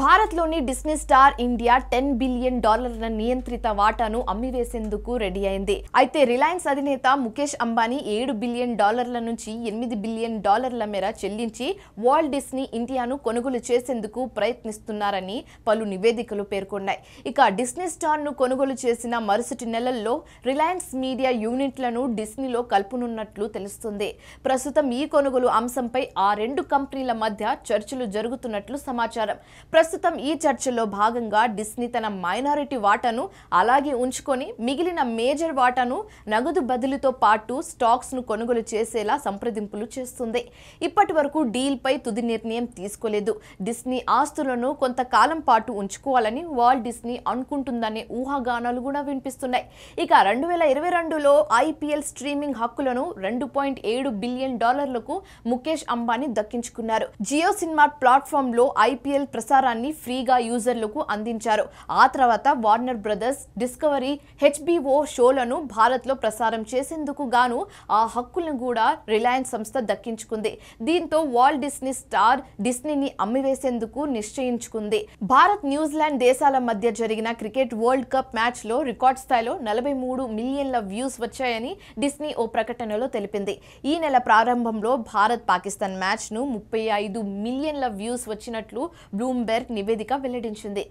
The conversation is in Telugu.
భారత్లోని Disney Star India ten billion డాలర్ల నియంత్రిత వాటాను అమ్మివేసేందుకు రెడీ అయింది అయితే రిలయన్స్ అధినేత ముఖేష్ అంబానీ ఏడు బిలియన్ డాలర్ల నుంచి ఎనిమిది బిలియన్ డాలర్ల మేర చెల్లించి వరల్డ్ డిస్నీ ఇండియాను కొనుగోలు చేసేందుకు ప్రయత్నిస్తున్నారని పలు నివేదికలు పేర్కొన్నాయి ఇక డిస్నీ స్టార్ను కొనుగోలు చేసిన మరుసటి నెలల్లో రిలయన్స్ మీడియా యూనిట్లను డిస్నీలో కలుపునున్నట్లు తెలుస్తుంది ప్రస్తుతం ఈ కొనుగోలు అంశంపై ఆ రెండు కంపెనీల మధ్య చర్చలు జరుగుతున్నట్లు సమాచారం ప్రస్తుతం ఈ చర్చలో భాగంగా డిస్నీ తన మైనారిటీ వాటాను అలాగే ఉంచుకొని మిగిలిన మేజర్ వాటాను నగదు బదిలీతో పాటు స్టాక్స్ను కొనుగోలు చేసేలా సంప్రదింపులు చేస్తుంది ఇప్పటి వరకు డీల్పై తుది నిర్ణయం తీసుకోలేదు డిస్నీ ఆస్తులను కొంతకాలం పాటు ఉంచుకోవాలని వాల్ డిస్నీ అనుకుంటుందనే ఊహాగానాలు కూడా వినిపిస్తున్నాయి ఇక రెండు వేల ఇరవై రెండులో ఐపీఎల్ స్ట్రీమింగ్ హక్కులను రెండు పాయింట్ ఏడు బిలియన్ డాలర్లకు ముఖేష్ అంబానీ దక్కించుకున్నారు జియో సినిమా ప్లాట్ఫామ్ లో ఐపీఎల్ ప్రసార సమాచారాన్ని ఫ్రీగా యూజర్లకు అందించారు ఆ తర్వాత వార్నర్ బ్రదర్స్ డిస్కవరీ హెచ్బిఓ షోలను భారత్లో ప్రసారం చేసేందుకు గాను ఆ హక్కులను కూడా రిలయన్స్ సంస్థ దక్కించుకుంది దీంతో వాల్ డిస్నీ స్టార్ డిస్నీని అమ్మివేసేందుకు నిశ్చయించుకుంది భారత్ న్యూజిలాండ్ దేశాల మధ్య జరిగిన క్రికెట్ వరల్డ్ కప్ మ్యాచ్ లో రికార్డ్ స్థాయిలో నలభై మూడు మిలియన్ల వ్యూస్ వచ్చాయని డిస్నీ ఓ ప్రకటనలో తెలిపింది ఈ నెల ప్రారంభంలో భారత్ పాకిస్తాన్ మ్యాచ్ ను ముప్పై ఐదు మిలియన్ల వ్యూస్ వచ్చినట్లు బ్లూంబెర్గ్ నివేదిక వెల్లడించింది